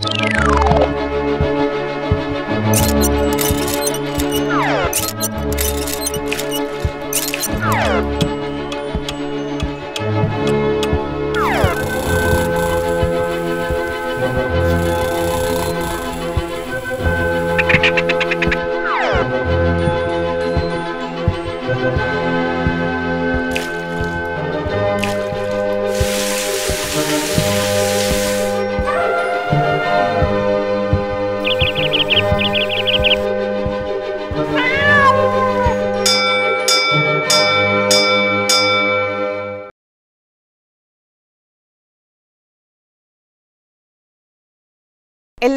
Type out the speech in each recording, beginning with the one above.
Thank you.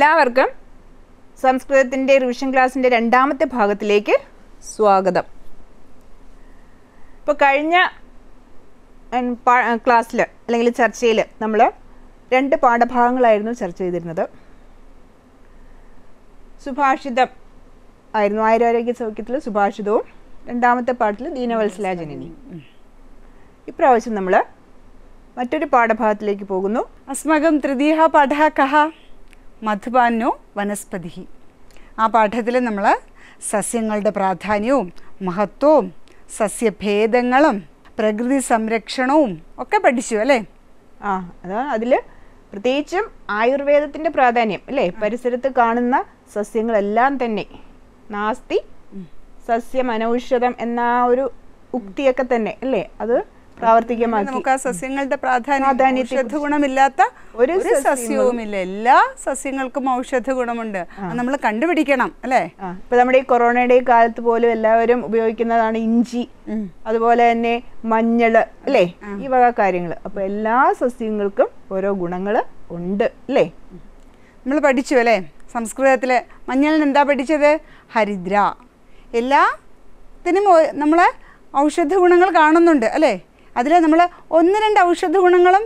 എല്ലാവർക്കും സംസ്കൃതത്തിൻ്റെ revision ക്ലാസ്സിൻ്റെ രണ്ടാമത്തെ ഭാഗത്തിലേക്ക് സ്വാഗതം ഇപ്പോൾ കഴിഞ്ഞ ക്ലാസ്സിൽ അല്ലെങ്കിൽ ചർച്ചയിൽ നമ്മൾ രണ്ട് പാഠഭാഗങ്ങളായിരുന്നു ചർച്ച ചെയ്തിരുന്നത് സുഭാഷിതം ആയിരുന്നു ആയുരാരോഗ്യ സൗഖ്യത്തിൽ സുഭാഷിതവും രണ്ടാമത്തെ പാട്ടിൽ ദീനവത്സലാജനനി ഇപ്രാവശ്യം നമ്മൾ മറ്റൊരു പാഠഭാഗത്തിലേക്ക് പോകുന്നു അസ്മകം തൃതീയ പാഠ കഹ മധുപാനോ വനസ്പതി ആ പാഠത്തിൽ നമ്മൾ സസ്യങ്ങളുടെ പ്രാധാന്യവും മഹത്വവും സസ്യഭേദങ്ങളും പ്രകൃതി സംരക്ഷണവും ഒക്കെ പഠിച്ചു അല്ലേ ആ അതാ അതിൽ പ്രത്യേകിച്ചും ആയുർവേദത്തിൻ്റെ പ്രാധാന്യം അല്ലേ പരിസരത്ത് കാണുന്ന സസ്യങ്ങളെല്ലാം തന്നെ നാസ്തി സസ്യമനൌഷധം എന്ന ഒരു ഉക്തിയൊക്കെ തന്നെ അല്ലേ അത് പ്രാവർത്തികമാക്കി നമുക്ക് ആ സസ്യങ്ങളുടെ പ്രാധാന്യം ഔഷധ ഗുണമില്ലാത്ത ഒരു സസ്യവുമില്ല എല്ലാ സസ്യങ്ങൾക്കും ഔഷധ ഗുണമുണ്ട് നമ്മൾ കണ്ടുപിടിക്കണം അല്ലേ ഇപ്പൊ നമ്മുടെ ഈ കൊറോണയുടെ കാലത്ത് പോലും എല്ലാവരും ഉപയോഗിക്കുന്നതാണ് ഇഞ്ചി അതുപോലെ തന്നെ മഞ്ഞള് അല്ലേ ഈ വക കാര്യങ്ങൾ അപ്പൊ എല്ലാ സസ്യങ്ങൾക്കും ഓരോ ഗുണങ്ങൾ ഉണ്ട് അല്ലേ നമ്മൾ പഠിച്ചു അല്ലേ സംസ്കൃതത്തിൽ മഞ്ഞളിന് എന്താ പഠിച്ചത് ഹരിദ്ര എല്ലാത്തിനും നമ്മൾ ഔഷധ ഗുണങ്ങൾ കാണുന്നുണ്ട് അല്ലേ അതിൽ നമ്മൾ ഒന്ന് രണ്ട് ഔഷധ ഗുണങ്ങളും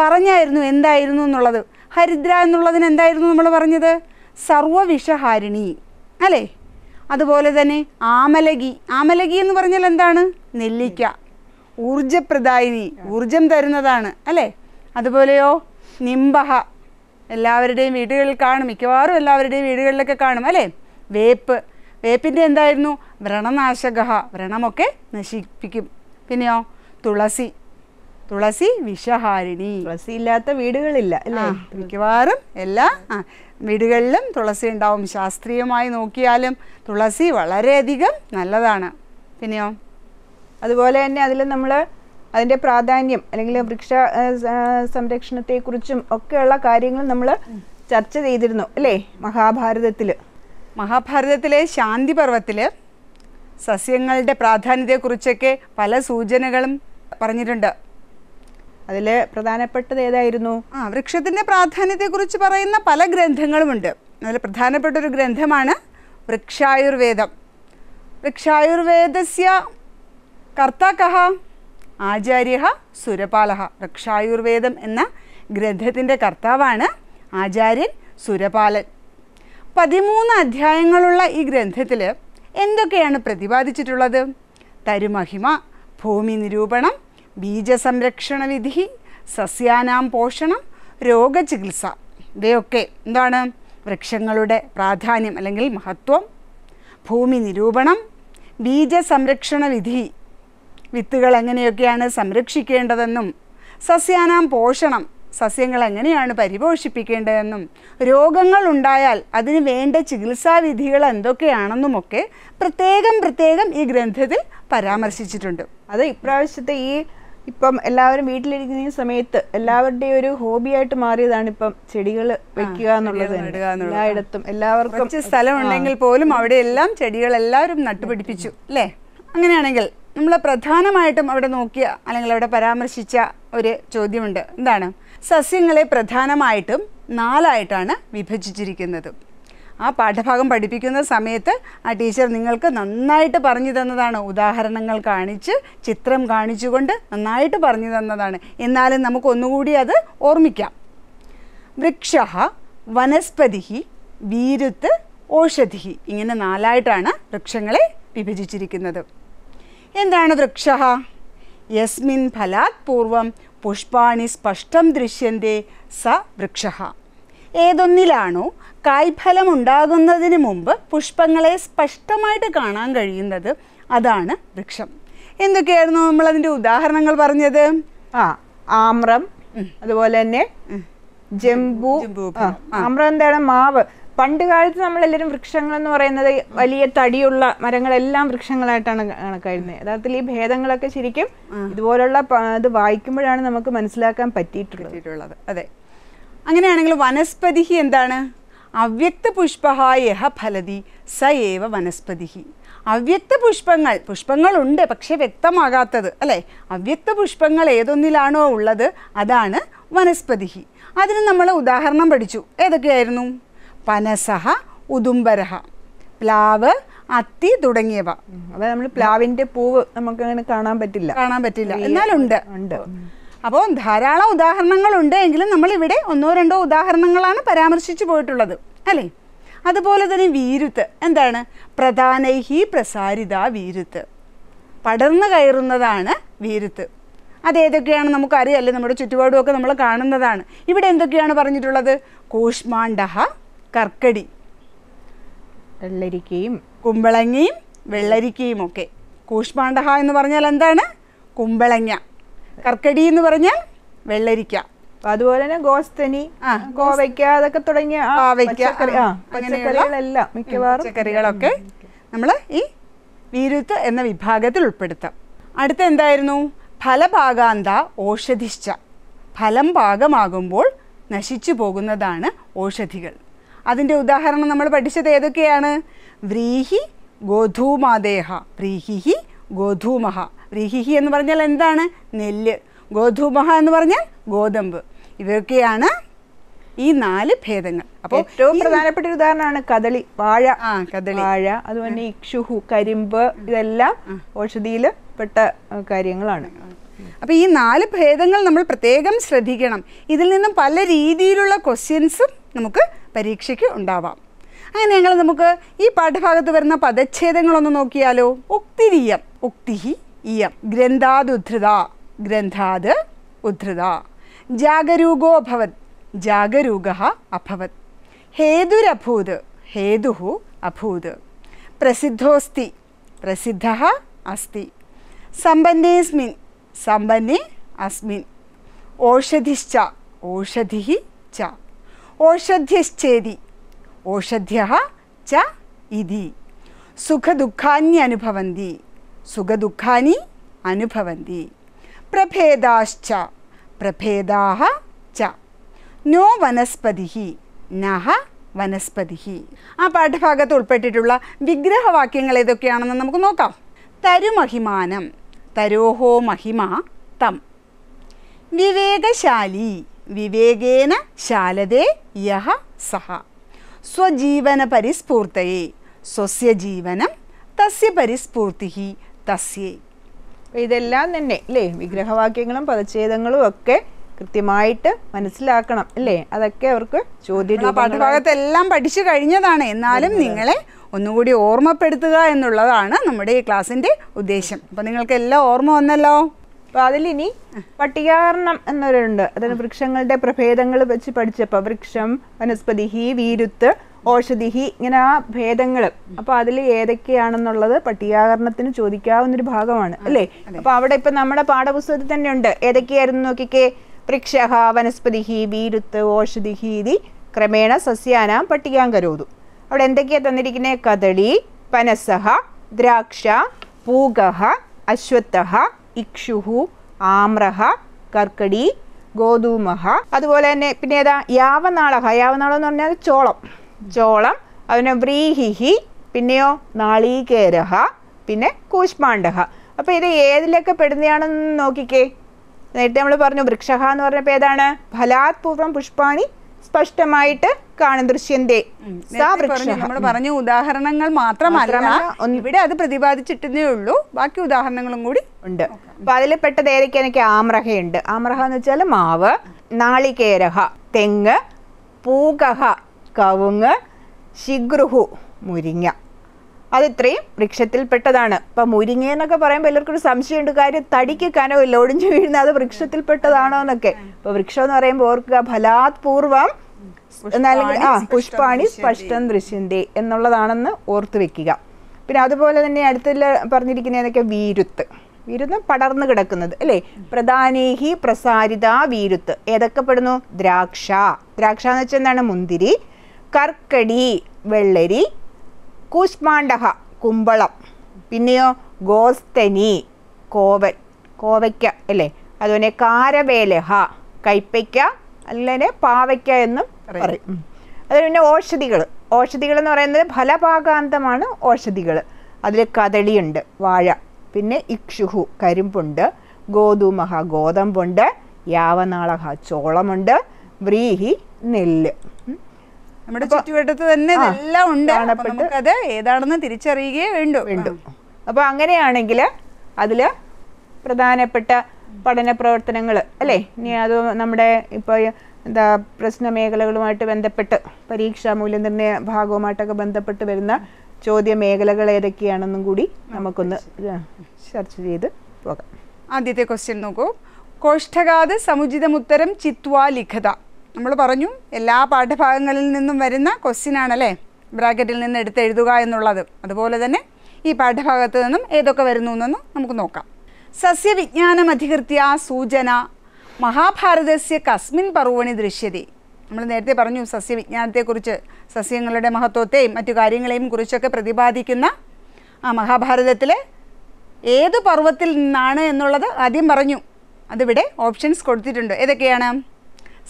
പറഞ്ഞായിരുന്നു എന്തായിരുന്നു എന്നുള്ളത് ഹരിദ്ര എന്നുള്ളതിന് എന്തായിരുന്നു നമ്മൾ പറഞ്ഞത് സർവവിഷഹാരിണി അല്ലേ അതുപോലെ തന്നെ ആമലകി ആമലകി എന്ന് പറഞ്ഞാൽ എന്താണ് നെല്ലിക്ക ഊർജപ്രദായിനി ഊർജം തരുന്നതാണ് അല്ലേ അതുപോലെയോ നിംബഹ എല്ലാവരുടെയും വീടുകളിൽ കാണും മിക്കവാറും എല്ലാവരുടെയും വീടുകളിലൊക്കെ കാണും അല്ലേ വേപ്പ് വേപ്പിൻ്റെ എന്തായിരുന്നു വ്രണനാശക വ്രണമൊക്കെ നശിപ്പിക്കും പിന്നെയോ തുളസി തുളസി വിഷഹാരിണി തുളസി ഇല്ലാത്ത വീടുകളില്ല മിക്കവാറും എല്ലാ വീടുകളിലും തുളസി ഉണ്ടാവും ശാസ്ത്രീയമായി നോക്കിയാലും തുളസി വളരെയധികം നല്ലതാണ് പിന്നെയോ അതുപോലെ തന്നെ അതിൽ നമ്മൾ അതിൻ്റെ പ്രാധാന്യം അല്ലെങ്കിൽ വൃക്ഷ സംരക്ഷണത്തെക്കുറിച്ചും ഒക്കെയുള്ള കാര്യങ്ങൾ നമ്മൾ ചർച്ച ചെയ്തിരുന്നു അല്ലേ മഹാഭാരതത്തിൽ മഹാഭാരതത്തിലെ ശാന്തി പർവ്വത്തിൽ സസ്യങ്ങളുടെ പ്രാധാന്യത്തെക്കുറിച്ചൊക്കെ പല സൂചനകളും പറഞ്ഞിട്ടുണ്ട് അതിൽ പ്രധാനപ്പെട്ടത് ഏതായിരുന്നു ആ വൃക്ഷത്തിൻ്റെ പ്രാധാന്യത്തെക്കുറിച്ച് പറയുന്ന പല ഗ്രന്ഥങ്ങളുമുണ്ട് അതിൽ പ്രധാനപ്പെട്ട ഒരു ഗ്രന്ഥമാണ് വൃക്ഷായുർവേദം വൃക്ഷായുർവേദസ്യ കർത്താക്ക ആചാര്യ സുരപാല വൃക്ഷായുർവേദം എന്ന ഗ്രന്ഥത്തിൻ്റെ കർത്താവാണ് ആചാര്യൻ സുരപാലൻ പതിമൂന്ന് അധ്യായങ്ങളുള്ള ഈ ഗ്രന്ഥത്തിൽ എന്തൊക്കെയാണ് പ്രതിപാദിച്ചിട്ടുള്ളത് തരുമഹിമ ഭൂമി നിരൂപണം ബീജസംരക്ഷണവിധി സസ്യാനാം പോഷണം രോഗചികിത്സ ഇവയൊക്കെ എന്താണ് വൃക്ഷങ്ങളുടെ പ്രാധാന്യം അല്ലെങ്കിൽ മഹത്വം ഭൂമി നിരൂപണം ബീജസംരക്ഷണ വിധി വിത്തുകൾ എങ്ങനെയൊക്കെയാണ് സംരക്ഷിക്കേണ്ടതെന്നും സസ്യാനാം പോഷണം സസ്യങ്ങൾ എങ്ങനെയാണ് പരിപോഷിപ്പിക്കേണ്ടതെന്നും രോഗങ്ങൾ ഉണ്ടായാൽ അതിന് വേണ്ട ചികിത്സാവിധികൾ എന്തൊക്കെയാണെന്നുമൊക്കെ പ്രത്യേകം പ്രത്യേകം ഈ ഗ്രന്ഥത്തിൽ പരാമർശിച്ചിട്ടുണ്ട് അത് ഇപ്രാവശ്യത്തെ ഈ ഇപ്പം എല്ലാവരും വീട്ടിലിരിക്കുന്ന സമയത്ത് എല്ലാവരുടെ ഒരു ഹോബി ആയിട്ട് മാറിയതാണ് ഇപ്പം ചെടികൾ വെക്കുക എന്നുള്ളത് എല്ലായിടത്തും എല്ലാവർക്കും സ്ഥലം ഉണ്ടെങ്കിൽ പോലും അവിടെ എല്ലാം ചെടികൾ എല്ലാവരും നട്ടുപിടിപ്പിച്ചു അല്ലേ അങ്ങനെയാണെങ്കിൽ നമ്മൾ പ്രധാനമായിട്ടും അവിടെ നോക്കിയ അല്ലെങ്കിൽ അവിടെ പരാമർശിച്ച ഒരു ചോദ്യമുണ്ട് എന്താണ് സസ്യങ്ങളെ പ്രധാനമായിട്ടും നാലായിട്ടാണ് വിഭജിച്ചിരിക്കുന്നത് ആ പാഠഭാഗം പഠിപ്പിക്കുന്ന സമയത്ത് ആ ടീച്ചർ നിങ്ങൾക്ക് നന്നായിട്ട് പറഞ്ഞു തന്നതാണ് ഉദാഹരണങ്ങൾ കാണിച്ച് ചിത്രം കാണിച്ചുകൊണ്ട് നന്നായിട്ട് പറഞ്ഞു തന്നതാണ് എന്നാലും നമുക്കൊന്നുകൂടി അത് ഓർമ്മിക്കാം വൃക്ഷ വനസ്പതി വീരുത്ത് ഓഷധി ഇങ്ങനെ നാലായിട്ടാണ് വൃക്ഷങ്ങളെ വിഭജിച്ചിരിക്കുന്നത് എന്താണ് വൃക്ഷ യസ്മിൻ ഫലാത് പൂർവം പുഷ്പാണി സ്പഷ്ടം ദൃശ്യന്തേ സ വൃക്ഷ ഏതൊന്നിലാണോ കായ്ഫലം ഉണ്ടാകുന്നതിന് മുമ്പ് പുഷ്പങ്ങളെ സ്പഷ്ടമായിട്ട് കാണാൻ കഴിയുന്നത് അതാണ് വൃക്ഷം എന്തൊക്കെയായിരുന്നു നമ്മൾ അതിൻ്റെ ഉദാഹരണങ്ങൾ പറഞ്ഞത് ആ ആമ്രം അതുപോലെ തന്നെ ജംബു ആമ്രം എന്താണ് മാവ് പണ്ട് കാലത്ത് നമ്മളെല്ലാവരും വൃക്ഷങ്ങൾ എന്ന് പറയുന്നത് വലിയ തടിയുള്ള മരങ്ങളെല്ലാം വൃക്ഷങ്ങളായിട്ടാണ് കണക്കായിരുന്നത് യഥാർത്ഥത്തിൽ ഈ ഭേദങ്ങളൊക്കെ ശരിക്കും ഇതുപോലുള്ള ഇത് വായിക്കുമ്പോഴാണ് നമുക്ക് മനസ്സിലാക്കാൻ പറ്റിയിട്ടുള്ളത് അതെ അങ്ങനെയാണെങ്കിൽ വനസ്പതിഹി എന്താണ് അവ്യക്ത പുഷ്പഹ യഹ ഫലതി സ ഏവ വനസ്പതിഹി അവ്യക്ത പുഷ്പങ്ങൾ പുഷ്പങ്ങളുണ്ട് പക്ഷേ വ്യക്തമാകാത്തത് അല്ലേ അവ്യക്ത പുഷ്പങ്ങൾ ഏതൊന്നിലാണോ ഉള്ളത് അതാണ് വനസ്പതിഹി അതിന് നമ്മൾ ഉദാഹരണം പഠിച്ചു ഏതൊക്കെയായിരുന്നു പനസഹ ഉദുംബരഹ പ്ലാവ് അത്തി തുടങ്ങിയവ അപ്പൊ നമ്മൾ പ്ലാവിന്റെ പൂവ് നമുക്ക് അങ്ങനെ കാണാൻ പറ്റില്ല കാണാൻ പറ്റില്ല എന്നാലുണ്ട് ഉണ്ട് അപ്പോൾ ധാരാളം ഉദാഹരണങ്ങളുണ്ട് എങ്കിലും നമ്മളിവിടെ ഒന്നോ രണ്ടോ ഉദാഹരണങ്ങളാണ് പരാമർശിച്ചു പോയിട്ടുള്ളത് അല്ലേ അതുപോലെ തന്നെ വീരുത്ത് എന്താണ് പ്രധാനൈഹി പ്രസാരിത വീരുത്ത് പടർന്നു കയറുന്നതാണ് വീരുത്ത് അതേതൊക്കെയാണ് നമുക്കറിയാല്ലേ നമ്മുടെ ചുറ്റുപാടുമൊക്കെ നമ്മൾ കാണുന്നതാണ് ഇവിടെ എന്തൊക്കെയാണ് പറഞ്ഞിട്ടുള്ളത് കൂഷ്മാണ്ട കർക്കടി വെള്ളരിക്കയും കുമ്പളങ്ങയും വെള്ളരിക്കയും ഒക്കെ കൂഷ്മാണ്ഡഹ എന്ന് പറഞ്ഞാൽ എന്താണ് കുമ്പളങ്ങ കർക്കടി എന്ന് പറഞ്ഞാൽ വെള്ളരിക്ക അതുപോലെ തന്നെ ഗോസ്തനി ആ കോവയ്ക്ക അതൊക്കെ തുടങ്ങിയ പച്ചക്കറികളെല്ലാം മിക്കവാറും കറികളൊക്കെ നമ്മൾ ഈ വീരുത്ത് എന്ന വിഭാഗത്തിൽ ഉൾപ്പെടുത്താം അടുത്ത എന്തായിരുന്നു ഫലഭാഗാന്ത ഓഷധിശ്ച ഫലം പാകമാകുമ്പോൾ നശിച്ചു പോകുന്നതാണ് ഓഷധികൾ അതിൻ്റെ ഉദാഹരണം നമ്മൾ പഠിച്ചത് ഏതൊക്കെയാണ് വ്രീഹി ഗോധൂമാദേഹ വ്രീഹിഹി ഗോധൂമഹ റിഹിഹി എന്ന് പറഞ്ഞാൽ എന്താണ് നെല്ല് ഗോധൂമഹ എന്ന് പറഞ്ഞാൽ ഗോതമ്പ് ഇവയൊക്കെയാണ് ഈ നാല് ഭേദങ്ങൾ അപ്പോൾ ഏറ്റവും പ്രധാനപ്പെട്ട ഒരു ഉദാഹരണമാണ് കദളി വാഴ ആ കദളി വാഴ അതുപോലെ ഇക്ഷുഹു കരിമ്പ് ഇതെല്ലാം ഔഷധിയിൽ പെട്ട കാര്യങ്ങളാണ് അപ്പോൾ ഈ നാല് ഭേദങ്ങൾ നമ്മൾ പ്രത്യേകം ശ്രദ്ധിക്കണം ഇതിൽ നിന്നും പല രീതിയിലുള്ള ക്വസ്റ്റ്യൻസും നമുക്ക് പരീക്ഷയ്ക്ക് ഉണ്ടാവാം അങ്ങനെ ഞങ്ങൾ നമുക്ക് ഈ പാഠഭാഗത്ത് വരുന്ന പദച്ഛേദങ്ങളൊന്ന് നോക്കിയാലോ ഉക്തിരിയം ഉക്തിഹി ഇയം ഗ്രന്ഥാതുദ്ധൃത ഗ്രന്ഥാത് ഉദ്ധൃത അഭവത് ജാഗരൂക അഭവത് ഹേതുരഭൂത് ഹേതുഹു അഭൂത് പ്രസിദ്ധോസ്തി പ്രസിദ്ധ അസ്തി സമ്പന്നേസ്മിൻ സമ്പന്നി അസ്മിൻ ഓഷധിശ്ച ഓഷധി ച ഓഷധ്യശ്ചേതി ഓഷധ്യ ച ഇതി സുഖദുഃഖാന്യ അനുഭവന്തി സുഖദുഃഖാനി അനുഭവന്തി പ്രഭേദാശ്ച പ്രഭേദാ ച നോ വനസ്പതി നഹ വനസ്പതി ആ പാഠഭാഗത്ത് ഉൾപ്പെട്ടിട്ടുള്ള വിഗ്രഹവാക്യങ്ങൾ ഏതൊക്കെയാണെന്ന് നമുക്ക് നോക്കാം തരുമഹിമാനം തരോഹോ മഹിമ തം വിവേകശാലി വിവേകേന ശാലതേ യഹ സഹ സ്വജീവന പരിസ്ഫൂർത്തയെ സ്വസ്യ ജീവനം തസ്യ പരിസ്ഫൂർത്തി തസ്യേ ഇതെല്ലാം തന്നെ അല്ലേ വിഗ്രഹവാക്യങ്ങളും പദച്ഛേദങ്ങളും ഒക്കെ കൃത്യമായിട്ട് മനസ്സിലാക്കണം അല്ലേ അതൊക്കെ അവർക്ക് ചോദ്യം പാഠഭാഗത്തെല്ലാം പഠിച്ചു കഴിഞ്ഞതാണ് എന്നാലും നിങ്ങളെ ഒന്നുകൂടി ഓർമ്മപ്പെടുത്തുക എന്നുള്ളതാണ് നമ്മുടെ ഈ ക്ലാസ്സിൻ്റെ ഉദ്ദേശം അപ്പോൾ നിങ്ങൾക്ക് എല്ലാം ഓർമ്മ വന്നല്ലോ അപ്പൊ അതിലിനി പട്ടികാരണം എന്നൊരുണ്ട് അതായത് വൃക്ഷങ്ങളുടെ പ്രഭേദങ്ങൾ വെച്ച് പഠിച്ചപ്പോ വൃക്ഷം വനസ്പതിഹി വീരുത്ത് ഓഷധിഹി ഇങ്ങനെ ആ ഭേദങ്ങൾ അപ്പൊ അതിൽ ഏതൊക്കെയാണെന്നുള്ളത് പട്ടികാകരണത്തിന് ചോദിക്കാവുന്ന ഒരു ഭാഗമാണ് അല്ലേ അപ്പൊ അവിടെ ഇപ്പൊ നമ്മുടെ പാഠപുസ്തകത്തിൽ തന്നെ ഉണ്ട് ഏതൊക്കെയായിരുന്നു നോക്കിക്കേ വൃക്ഷ വനസ്പതിഹി വീരുത്ത് ഓഷധിഹി ഇതി ക്രമേണ സസ്യാനാം പട്ടികാം അവിടെ എന്തൊക്കെയാ തന്നിരിക്കുന്നത് കദളി പനസഹ ദ്രാക്ഷ പൂകഹ അശ്വത്ഥ ഇക്ഷുഹ ആമ്രഹ കർക്കടി ഗോതൂമഹ അതുപോലെ തന്നെ പിന്നെ ഏതാ യാവനാളഹ യാവനാളം എന്ന് പറഞ്ഞാൽ ചോളം ചോളം അതിന് വ്രീഹിഹി പിന്നെയോ നാളീകേരഹ പിന്നെ കൂഷ്മാണ്ഡഹ അപ്പോൾ ഇത് ഏതിലൊക്കെ പെടുന്നതാണെന്ന് നോക്കിക്കേ നേരത്തെ നമ്മൾ പറഞ്ഞു വൃക്ഷഹ എന്ന് പറഞ്ഞപ്പോൾ ഏതാണ് ഫലാത്പൂർവം പുഷ്പാണി സ്പഷ്ടമായിട്ട് നമ്മൾ പറഞ്ഞ ഉദാഹരണങ്ങൾ മാത്രമല്ല ഇവിടെ അത് പ്രതിപാദിച്ചിട്ടേ ഉള്ളൂ ബാക്കി ഉദാഹരണങ്ങളും കൂടി ഉണ്ട് അപ്പൊ അതിൽ പെട്ടത് ഏതൊക്കെയാണെങ്കിൽ ആമ്രഹയുണ്ട് ആമ്രഹ എന്ന് വെച്ചാൽ മാവ് നാളികേരഹ തെങ്ങ് പൂകഹ കവുങ്ങ് ശിഗ്രുഹു മുരിങ്ങ അത് ഇത്രയും പെട്ടതാണ് ഇപ്പൊ മുരിങ്ങ എന്നൊക്കെ പറയുമ്പോൾ എല്ലാവർക്കും ഒരു സംശയമുണ്ട് കാര്യം തടിക്ക് കനവില്ല ഒടിഞ്ഞു വീഴുന്ന അത് പെട്ടതാണോ എന്നൊക്കെ ഇപ്പോൾ വൃക്ഷം എന്ന് പറയുമ്പോൾ ഓർക്കുക ഫലാത്പൂർവം അല്ലെങ്കിൽ ആ പുഷ്പാണി സ്പഷ്ടം ദൃശ്യന്തി എന്നുള്ളതാണെന്ന് ഓർത്ത് വെക്കുക പിന്നെ അതുപോലെ തന്നെ അടുത്തില്ല പറഞ്ഞിരിക്കുന്ന ഏതൊക്കെ വീരുത്ത് വീരുന്ന് പടർന്നു കിടക്കുന്നത് അല്ലേ പ്രധാനേഹി പ്രസാരിത വീരുത്ത് ഏതൊക്കെ പെടുന്നു ദ്രാക്ഷ ദ്രാക്ഷ എന്ന് വെച്ചാൽ എന്താണ് മുന്തിരി കർക്കടി വെള്ളരി കൂഷ്മാണ്ഡഹ കുമ്പളം പിന്നെയോ ഗോസ്തനി കോവൻ കോവയ്ക്ക അല്ലേ അതുപോലെ കാരവേലഹ കൈപ്പയ്ക്ക അല്ലെ പാവയ്ക്ക എന്നും പറയും അത് പിന്നെ ഔഷധികൾ ഔഷധികൾ എന്ന് പറയുന്നത് ഫലഭാഗാന്തമാണ് ഔഷധികൾ അതിൽ കദളിയുണ്ട് വാഴ പിന്നെ ഇക്ഷുഹു കരിമ്പുണ്ട് ഗോതുമഹ ഗോതമ്പുണ്ട് യാവനാളഹ ചോളമുണ്ട് വ്രീഹി നെല്ല് നമ്മുടെ ചുറ്റുവട്ടത്ത് തന്നെ എല്ലാം ഉണ്ട് നമുക്കത് ഏതാണെന്ന് തിരിച്ചറിയുകയേ വേണ്ടു വേണ്ടു അപ്പോൾ അങ്ങനെയാണെങ്കിൽ അതില് പ്രധാനപ്പെട്ട പഠന പ്രവർത്തനങ്ങൾ അല്ലേ ഇനി അത് നമ്മുടെ ഇപ്പോൾ എന്താ മേഖലകളുമായിട്ട് ബന്ധപ്പെട്ട് പരീക്ഷാ മൂല്യനിർണ്ണയ ഭാഗവുമായിട്ടൊക്കെ ബന്ധപ്പെട്ട് വരുന്ന ചോദ്യ മേഖലകൾ ഏതൊക്കെയാണെന്നും കൂടി നമുക്കൊന്ന് ചർച്ച ചെയ്ത് പോകാം ആദ്യത്തെ ക്വസ്റ്റ്യൻ നോക്കൂ കോഷ്ഠകാത് സമുചിതമുത്തരം ചിത്വാ ലിഖത നമ്മൾ പറഞ്ഞു എല്ലാ പാഠഭാഗങ്ങളിൽ നിന്നും വരുന്ന ക്വസ്റ്റ്യൻ ആണല്ലേ ബ്രാക്കറ്റിൽ നിന്ന് എടുത്ത് എഴുതുക എന്നുള്ളത് അതുപോലെ തന്നെ ഈ പാഠഭാഗത്ത് നിന്നും ഏതൊക്കെ വരുന്നു എന്നൊന്നും നമുക്ക് നോക്കാം സസ്യവിജ്ഞാനം അധികൃത്യ സൂചന മഹാഭാരതസ്യ കസ്മിൻ പർവണി ദൃശ്യതി നമ്മൾ നേരത്തെ പറഞ്ഞു സസ്യവിജ്ഞാനത്തെക്കുറിച്ച് സസ്യങ്ങളുടെ മഹത്വത്തെയും മറ്റു കാര്യങ്ങളെയും കുറിച്ചൊക്കെ പ്രതിപാദിക്കുന്ന ആ മഹാഭാരതത്തിലെ ഏത് പർവ്വത്തിൽ നിന്നാണ് എന്നുള്ളത് ആദ്യം പറഞ്ഞു അതിവിടെ ഓപ്ഷൻസ് കൊടുത്തിട്ടുണ്ട് ഏതൊക്കെയാണ്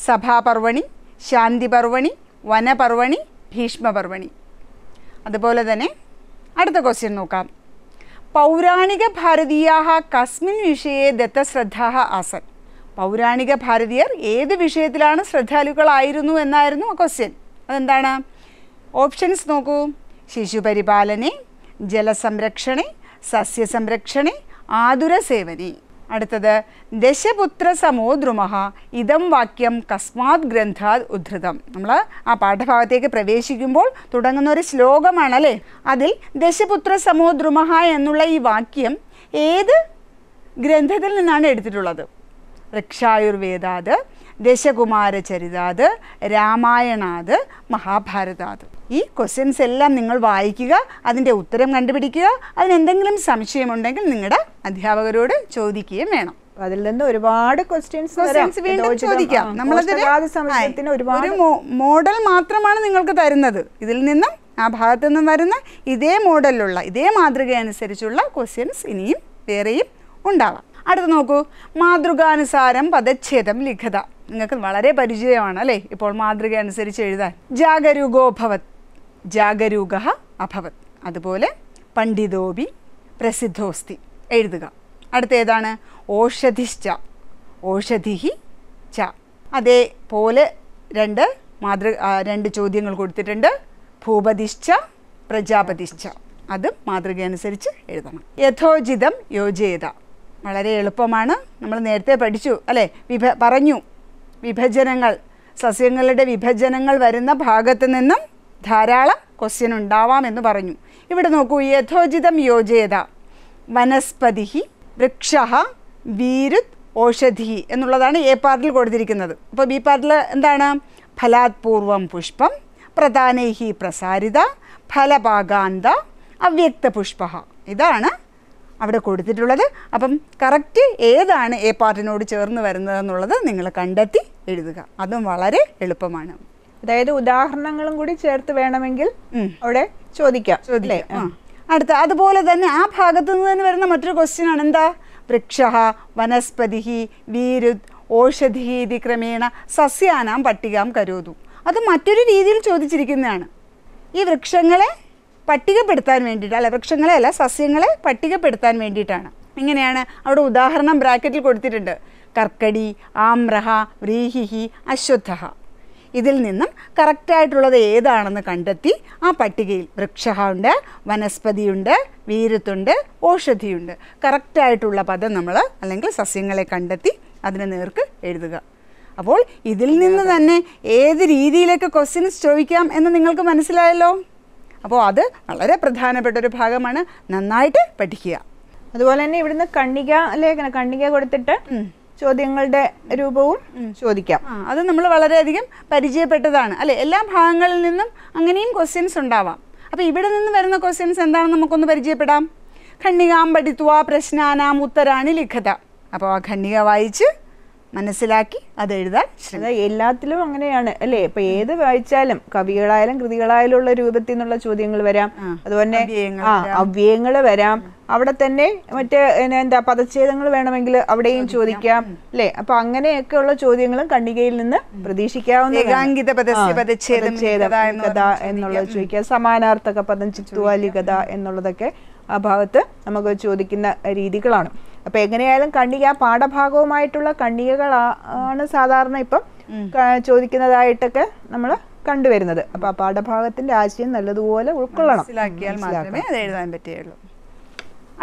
സഭാപർവണി ശാന്തിപർവണി വനപർവണി ഭീഷ്മപർവണി അതുപോലെ തന്നെ അടുത്ത ക്വസ്റ്റ്യൻ നോക്കാം പൗരാണിക ഭാരതീയാ കസ്മിൻ വിഷയെ ദത്തശ്രദ്ധാ ആസൻ പൗരാണിക ഭാരതീയർ ഏത് വിഷയത്തിലാണ് ശ്രദ്ധാലുക്കളായിരുന്നു എന്നായിരുന്നു ക്വസ്റ്റ്യൻ അതെന്താണ് ഓപ്ഷൻസ് നോക്കൂ ശിശുപരിപാലനെ ജലസംരക്ഷണെ സസ്യസംരക്ഷണെ ആതുര അടുത്തത് ദശപുത്ര സമോദ്രുമഹ ഇതം വാക്യം കസ്മാത് ഗ്രന്ഥാത് ഉദ്ധൃതം നമ്മൾ ആ പാഠഭാഗത്തേക്ക് പ്രവേശിക്കുമ്പോൾ തുടങ്ങുന്ന ഒരു ശ്ലോകമാണല്ലേ അതിൽ ദശപുത്ര സമോദ്രുമഹ എന്നുള്ള ഈ വാക്യം ഏത് ഗ്രന്ഥത്തിൽ നിന്നാണ് എടുത്തിട്ടുള്ളത് വൃക്ഷായുർവേദാത് ദശകുമാരചരിതാത് രാമായണാത് മഹാഭാരതാത് ഈ ക്വസ്റ്റ്യൻസ് എല്ലാം നിങ്ങൾ വായിക്കുക അതിൻ്റെ ഉത്തരം കണ്ടുപിടിക്കുക അതിനെന്തെങ്കിലും സംശയമുണ്ടെങ്കിൽ നിങ്ങളുടെ അധ്യാപകരോട് ചോദിക്കുകയും വേണം അതിൽ നിന്ന് ഒരുപാട് ക്വസ്റ്റ്യൻസ് വീണ്ടും ചോദിക്കാം നമ്മളതിന് ഒരുപാട് മോഡൽ മാത്രമാണ് നിങ്ങൾക്ക് തരുന്നത് ഇതിൽ നിന്നും ആ ഭാഗത്തു നിന്നും വരുന്ന ഇതേ മോഡലിലുള്ള ഇതേ മാതൃക അനുസരിച്ചുള്ള ക്വസ്റ്റ്യൻസ് ഇനിയും വേറെയും ഉണ്ടാവാം അടുത്ത് നോക്കൂ മാതൃകാനുസാരം പദച്ഛേദം ലിഖത നിങ്ങൾക്ക് വളരെ പരിചയമാണ് അല്ലേ ഇപ്പോൾ മാതൃക അനുസരിച്ച് എഴുതാൻ ജാഗരൂകോഭവത് ജാഗരൂക അഭവത് അതുപോലെ പണ്ഡിതോബി പ്രസിദ്ധോസ്തി എഴുതുക അടുത്തേതാണ് ഓഷധിശ്ച ഓഷധിഹി ച അതേപോലെ രണ്ട് മാതൃ രണ്ട് ചോദ്യങ്ങൾ കൊടുത്തിട്ടുണ്ട് ഭൂപതിശ്ച പ്രജാപതിശ്ച അതും മാതൃക അനുസരിച്ച് എഴുതണം യഥോചിതം യോജേത വളരെ എളുപ്പമാണ് നമ്മൾ നേരത്തെ പഠിച്ചു അല്ലേ വിഭ പറഞ്ഞു വിഭജനങ്ങൾ സസ്യങ്ങളുടെ വിഭജനങ്ങൾ വരുന്ന ഭാഗത്ത് നിന്നും ധാരാളം ക്വസ്റ്റ്യൻ ഉണ്ടാവാമെന്ന് പറഞ്ഞു ഇവിടെ നോക്കൂ യഥോചിതം യോജയത വനസ്പതി വൃക്ഷ വീരുത് ഓഷധി എന്നുള്ളതാണ് എ പാർട്ടിൽ കൊടുത്തിരിക്കുന്നത് അപ്പോൾ ബി പാർട്ടിൽ എന്താണ് ഫലാത്പൂർവം പുഷ്പം പ്രധാനേഹി പ്രസാരിത ഫലഭാഗാന്ത അവ്യക്ത പുഷ്പ ഇതാണ് അവിടെ കൊടുത്തിട്ടുള്ളത് അപ്പം കറക്റ്റ് ഏതാണ് എ പാർട്ടിനോട് ചേർന്ന് വരുന്നതെന്നുള്ളത് നിങ്ങൾ കണ്ടെത്തി എഴുതുക അതും വളരെ എളുപ്പമാണ് അതായത് ഉദാഹരണങ്ങളും കൂടി ചേർത്ത് വേണമെങ്കിൽ അവിടെ ചോദിക്കാം ചോദിക്കാം അടുത്ത അതുപോലെ തന്നെ ആ ഭാഗത്തു നിന്ന് തന്നെ വരുന്ന മറ്റൊരു ക്വസ്റ്റ്യൻ ആണ് എന്താ വൃക്ഷ വനസ്പതി വീരുദ് ഓഷധീതി ക്രമേണ സസ്യാനാം പട്ടികാം കരോതു അത് മറ്റൊരു രീതിയിൽ ചോദിച്ചിരിക്കുന്നതാണ് ഈ വൃക്ഷങ്ങളെ പട്ടികപ്പെടുത്താൻ വേണ്ടിയിട്ട് അല്ല വൃക്ഷങ്ങളെ അല്ല സസ്യങ്ങളെ പട്ടികപ്പെടുത്താൻ വേണ്ടിയിട്ടാണ് ഇങ്ങനെയാണ് അവിടെ ഉദാഹരണം ബ്രാക്കറ്റിൽ കൊടുത്തിട്ടുണ്ട് കർക്കടി ആമ്രഹ വ്രീഹിഹി അശ്വത്ഥ ഇതിൽ നിന്നും കറക്റ്റായിട്ടുള്ളത് ഏതാണെന്ന് കണ്ടെത്തി ആ പട്ടികയിൽ വൃക്ഷ ഉണ്ട് വനസ്പതിയുണ്ട് വീരത്തുണ്ട് ഔഷധിയുണ്ട് കറക്റ്റായിട്ടുള്ള പദം നമ്മൾ അല്ലെങ്കിൽ സസ്യങ്ങളെ കണ്ടെത്തി അതിനെ നേർക്ക് എഴുതുക അപ്പോൾ ഇതിൽ നിന്ന് തന്നെ ഏത് രീതിയിലൊക്കെ ക്വസ്റ്റ്യൻസ് ചോദിക്കാം എന്ന് നിങ്ങൾക്ക് മനസ്സിലായല്ലോ അപ്പോൾ അത് വളരെ പ്രധാനപ്പെട്ട ഒരു ഭാഗമാണ് നന്നായിട്ട് പഠിക്കുക അതുപോലെ തന്നെ ഇവിടുന്ന് കണ്ണിക ലേഖനം കണ്ണിക കൊടുത്തിട്ട് ചോദ്യങ്ങളുടെ രൂപവും ചോദിക്കാം അത് നമ്മൾ വളരെയധികം പരിചയപ്പെട്ടതാണ് അല്ലെ എല്ലാ ഭാഗങ്ങളിൽ നിന്നും അങ്ങനെയും ക്വസ്റ്റ്യൻസ് ഉണ്ടാവാം അപ്പോൾ ഇവിടെ നിന്ന് വരുന്ന ക്വസ്റ്റ്യൻസ് എന്താണെന്ന് നമുക്കൊന്ന് പരിചയപ്പെടാം ഖണ്ണികാം പഠിത്വ പ്രശ്നാനാം ഉത്തരാണി ലിഖത അപ്പോൾ ആ ഖണ്ണിക വായിച്ച് മനസ്സിലാക്കി അത് എഴുതാൻ എല്ലാത്തിലും അങ്ങനെയാണ് അല്ലേ ഇപ്പൊ ഏത് വായിച്ചാലും കവികളായാലും കൃതികളായാലും ഉള്ള രൂപത്തിൽ നിന്നുള്ള ചോദ്യങ്ങൾ വരാം അതുപോലെ അവ്യയങ്ങൾ വരാം അവിടെ തന്നെ മറ്റേ എന്താ പദച്ഛേദങ്ങൾ വേണമെങ്കിൽ അവിടെയും ചോദിക്കാം അല്ലേ അപ്പൊ അങ്ങനെയൊക്കെ ഉള്ള ചോദ്യങ്ങളും കണ്ണികയിൽ നിന്ന് പ്രതീക്ഷിക്കാവുന്ന ഏകാംഗിത കഥ എന്നുള്ളത് ചോദിക്കാം സമാനാർത്ഥക പദം ചിത്തുവാലി കഥ എന്നുള്ളതൊക്കെ ആ ഭാഗത്ത് നമുക്ക് ചോദിക്കുന്ന രീതികളാണ് അപ്പോൾ എങ്ങനെയായാലും കണ്ണിക ആ പാഠഭാഗവുമായിട്ടുള്ള കണ്ണികകളാണ് സാധാരണ ഇപ്പം ചോദിക്കുന്നതായിട്ടൊക്കെ നമ്മൾ കണ്ടുവരുന്നത് അപ്പോൾ ആ പാഠഭാഗത്തിന്റെ ആശയം നല്ലതുപോലെ ഉൾക്കൊള്ളണം മനസ്സിലാക്കിയാൽ മാത്രമേ എഴുതാൻ പറ്റുകയുള്ളൂ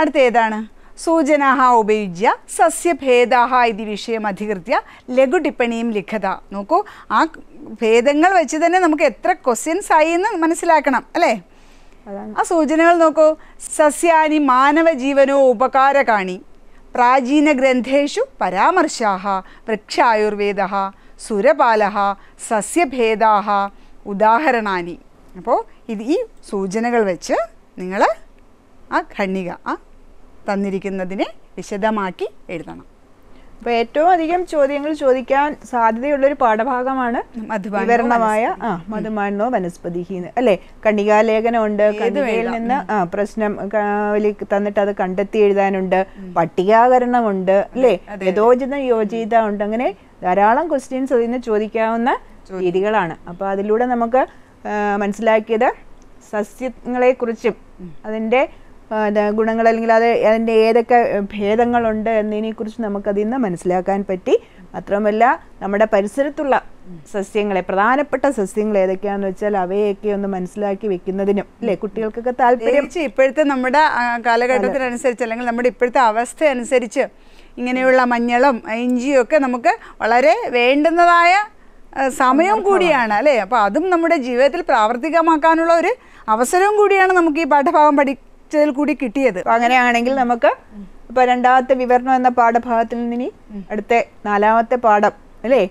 അടുത്ത ഏതാണ് സൂചനാഹ ഉപയുജ്യ സസ്യഭേദാഹ ഇത് വിഷയം അധികൃത്യ ടിപ്പണിയും ലിഖത നോക്കൂ ആ ഭേദങ്ങൾ വെച്ച് തന്നെ നമുക്ക് എത്ര ക്വസ്റ്റ്യൻസ് ആയി എന്ന് മനസ്സിലാക്കണം അല്ലേ ആ സൂചനകൾ നോക്കൂ സസ്യാനി മാനവ ജീവനോ ഉപകാരകാണി പ്രാചീനഗ്രന്ഥേഷു പരാമർശാ വൃക്ഷായുർവേദ സുരപാല സസ്യഭേദ ഉദാഹരണാനി അപ്പോൾ ഇത് ഈ സൂചനകൾ വെച്ച് നിങ്ങൾ ആ ഖണ്ണിക ആ തന്നിരിക്കുന്നതിനെ വിശദമാക്കി എഴുതണം അപ്പൊ ഏറ്റവും അധികം ചോദ്യങ്ങൾ ചോദിക്കാൻ സാധ്യതയുള്ള ഒരു പാഠഭാഗമാണ് വിവരണമായ ആ മധുമാനോ വനസ്പതി അല്ലേ കണികാലേഖനമുണ്ട് കണികയിൽ നിന്ന് ആ പ്രശ്നം തന്നിട്ട് അത് കണ്ടെത്തി എഴുതാനുണ്ട് പട്ടികാകരണമുണ്ട് അല്ലേ യഥോചിത യോജിത ഉണ്ട് അങ്ങനെ ധാരാളം ക്വസ്റ്റ്യൻസ് അതിൽ നിന്ന് ചോദിക്കാവുന്ന രീതികളാണ് അപ്പൊ അതിലൂടെ നമുക്ക് മനസ്സിലാക്കിയത് സസ്യങ്ങളെ കുറിച്ചും അതിന്റെ ഗുണങ്ങൾ അല്ലെങ്കിൽ അത് അതിൻ്റെ ഏതൊക്കെ ഭേദങ്ങളുണ്ട് എന്നതിനെക്കുറിച്ച് നമുക്കതിൽ നിന്ന് മനസ്സിലാക്കാൻ പറ്റി മാത്രമല്ല നമ്മുടെ പരിസരത്തുള്ള സസ്യങ്ങളെ പ്രധാനപ്പെട്ട സസ്യങ്ങൾ ഏതൊക്കെയാണെന്ന് വെച്ചാൽ അവയൊക്കെ ഒന്ന് മനസ്സിലാക്കി വെക്കുന്നതിനും അല്ലേ കുട്ടികൾക്കൊക്കെ താല്പര്യം ഇപ്പോഴത്തെ നമ്മുടെ കാലഘട്ടത്തിനനുസരിച്ച് അല്ലെങ്കിൽ നമ്മുടെ ഇപ്പോഴത്തെ അവസ്ഥ അനുസരിച്ച് ഇങ്ങനെയുള്ള മഞ്ഞളും ഇഞ്ചിയും ഒക്കെ നമുക്ക് വളരെ വേണ്ടുന്നതായ സമയം കൂടിയാണ് അല്ലേ അപ്പോൾ അതും നമ്മുടെ ജീവിതത്തിൽ പ്രാവർത്തികമാക്കാനുള്ള ഒരു അവസരവും കൂടിയാണ് നമുക്ക് ഈ പാഠഭാഗം പഠി പഠിച്ചതിൽ കൂടി കിട്ടിയത് അങ്ങനെയാണെങ്കിൽ നമുക്ക് ഇപ്പൊ രണ്ടാമത്തെ വിവരണം എന്ന പാഠഭാഗത്തിൽ നിന്ന് ഇനി അടുത്ത നാലാമത്തെ പാഠം അല്ലേ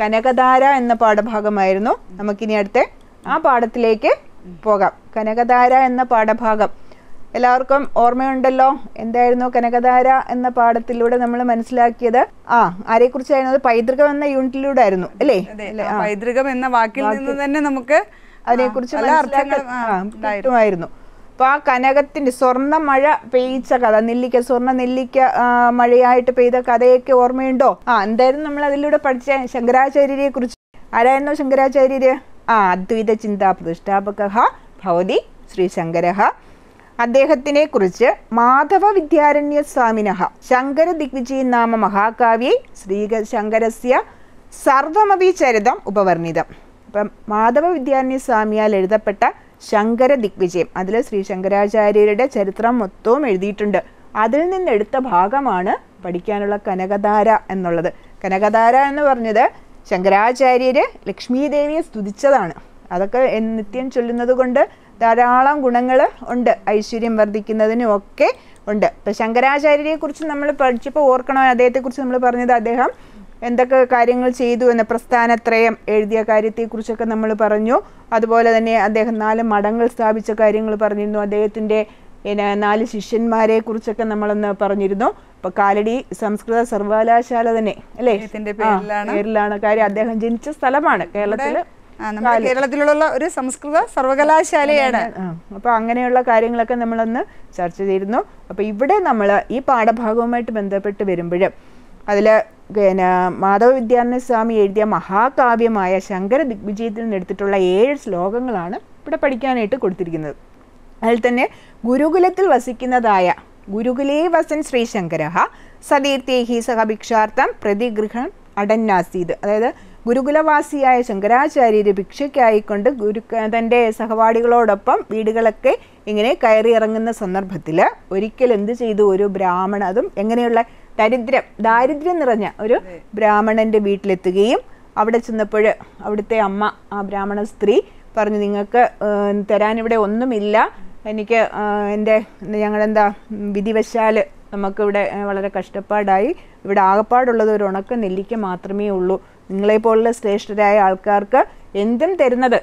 കനകധാര എന്ന പാഠഭാഗമായിരുന്നു നമുക്കിനി അടുത്ത ആ പാഠത്തിലേക്ക് പോകാം കനകധാര എന്ന പാഠഭാഗം എല്ലാവർക്കും ഓർമ്മയുണ്ടല്ലോ എന്തായിരുന്നു കനകധാര എന്ന പാഠത്തിലൂടെ നമ്മൾ മനസ്സിലാക്കിയത് ആ കുറിച്ചായിരുന്നു പൈതൃകം എന്ന യൂണിറ്റിലൂടെ ആയിരുന്നു അല്ലേ പൈതൃകം എന്ന വാക്കിൽ നിന്ന് തന്നെ നമുക്ക് അതിനെക്കുറിച്ച് മനസ്സിലാക്കാൻ കിട്ടുമായിരുന്നു അപ്പോൾ ആ കനകത്തിൻ്റെ സ്വർണ്ണ മഴ പെയ്ച്ച കഥ നെല്ലിക്ക സ്വർണ്ണ നെല്ലിക്ക മഴയായിട്ട് പെയ്ത കഥയൊക്കെ ഓർമ്മയുണ്ടോ ആ എന്തായാലും നമ്മൾ അതിലൂടെ പഠിച്ച ശങ്കരാചാര്യരെ കുറിച്ച് ആരായിരുന്നു ശങ്കരാചാര്യര് ആ അദ്വൈത ചിന്താ പ്രതിഷ്ഠാപക ഭവതി ശ്രീ അദ്ദേഹത്തിനെ കുറിച്ച് മാധവ വിദ്യാരണ്യ സ്വാമിനഹ ശങ്കര ദിഗ്വിജയ നാമ മഹാകാവ്യ ശ്രീ ശങ്കരസ്യ സർവമപി ചരിതം ഉപവർണിതം അപ്പം മാധവ വിദ്യാരണ്യ സ്വാമിയാൽ എഴുതപ്പെട്ട ശങ്കര ദിഗ്വിജയം അതിൽ ശ്രീ ശങ്കരാചാര്യരുടെ ചരിത്രം മൊത്തവും എഴുതിയിട്ടുണ്ട് അതിൽ നിന്നെടുത്ത ഭാഗമാണ് പഠിക്കാനുള്ള കനകധാര എന്നുള്ളത് കനകധാര എന്ന് പറഞ്ഞത് ശങ്കരാചാര്യര് ലക്ഷ്മീദേവിയെ സ്തുതിച്ചതാണ് അതൊക്കെ നിത്യം ചൊല്ലുന്നത് കൊണ്ട് ധാരാളം ഗുണങ്ങൾ ഉണ്ട് ഐശ്വര്യം വർദ്ധിക്കുന്നതിനും ഒക്കെ ഉണ്ട് ഇപ്പം ശങ്കരാചാര്യരെക്കുറിച്ച് നമ്മൾ പഠിച്ചപ്പോൾ ഓർക്കണം അദ്ദേഹത്തെക്കുറിച്ച് നമ്മൾ പറഞ്ഞത് അദ്ദേഹം എന്തൊക്കെ കാര്യങ്ങൾ ചെയ്തു എന്ന പ്രസ്ഥാനത്രയം എഴുതിയ കാര്യത്തെക്കുറിച്ചൊക്കെ നമ്മൾ പറഞ്ഞു അതുപോലെ തന്നെ അദ്ദേഹം നാല് മഠങ്ങൾ സ്ഥാപിച്ച കാര്യങ്ങൾ പറഞ്ഞിരുന്നു അദ്ദേഹത്തിൻ്റെ നാല് ശിഷ്യന്മാരെ കുറിച്ചൊക്കെ നമ്മളൊന്ന് പറഞ്ഞിരുന്നു അപ്പൊ കാലടി സംസ്കൃത സർവകലാശാല തന്നെ അല്ലേ പേരിലാണ് കാര്യം അദ്ദേഹം ജനിച്ച സ്ഥലമാണ് കേരളത്തില് കേരളത്തിലുള്ള ഒരു സംസ്കൃത സർവകലാശാലയാണ് അപ്പൊ അങ്ങനെയുള്ള കാര്യങ്ങളൊക്കെ നമ്മളൊന്ന് ചർച്ച ചെയ്തിരുന്നു അപ്പൊ ഇവിടെ നമ്മൾ ഈ പാഠഭാഗവുമായിട്ട് ബന്ധപ്പെട്ട് വരുമ്പോഴും അതിൽ പിന്നെ മാധവ വിദ്യാനന്ദ സ്വാമി എഴുതിയ മഹാകാവ്യമായ ശങ്കര ദിഗ്വിജയത്തിൽ നിന്നെടുത്തിട്ടുള്ള ഏഴ് ശ്ലോകങ്ങളാണ് ഇവിടെ പഠിക്കാനായിട്ട് കൊടുത്തിരിക്കുന്നത് അതിൽ തന്നെ ഗുരുകുലത്തിൽ വസിക്കുന്നതായ ഗുരുകുലേ വസൻ ശ്രീശങ്കര സതീർത്ഥേഹി സഹഭിക്ഷാർത്ഥം പ്രതിഗൃഹം അടന്നാസീത് അതായത് ഗുരുകുലവാസിയായ ശങ്കരാചാര്യര് ഭിക്ഷയ്ക്കായിക്കൊണ്ട് ഗുരു തൻ്റെ സഹപാഠികളോടൊപ്പം വീടുകളൊക്കെ ഇങ്ങനെ കയറി ഇറങ്ങുന്ന സന്ദർഭത്തിൽ ഒരിക്കൽ എന്ത് ചെയ്തു ഒരു ബ്രാഹ്മണ അതും എങ്ങനെയുള്ള ദരിദ്രം ദാരിദ്ര്യം നിറഞ്ഞ ഒരു ബ്രാഹ്മണൻ്റെ വീട്ടിലെത്തുകയും അവിടെ ചെന്നപ്പോൾ അവിടുത്തെ അമ്മ ആ ബ്രാഹ്മണ സ്ത്രീ പറഞ്ഞു നിങ്ങൾക്ക് തരാൻ ഇവിടെ ഒന്നുമില്ല എനിക്ക് എൻ്റെ ഞങ്ങളെന്താ വിധിവശാൽ നമുക്കിവിടെ വളരെ കഷ്ടപ്പാടായി ഇവിടെ ആകപ്പാടുള്ളത് ഒരു ഉണക്ക നെല്ലിക്ക മാത്രമേ ഉള്ളൂ നിങ്ങളെപ്പോലുള്ള ശ്രേഷ്ഠരായ ആൾക്കാർക്ക് എന്തും തരുന്നത്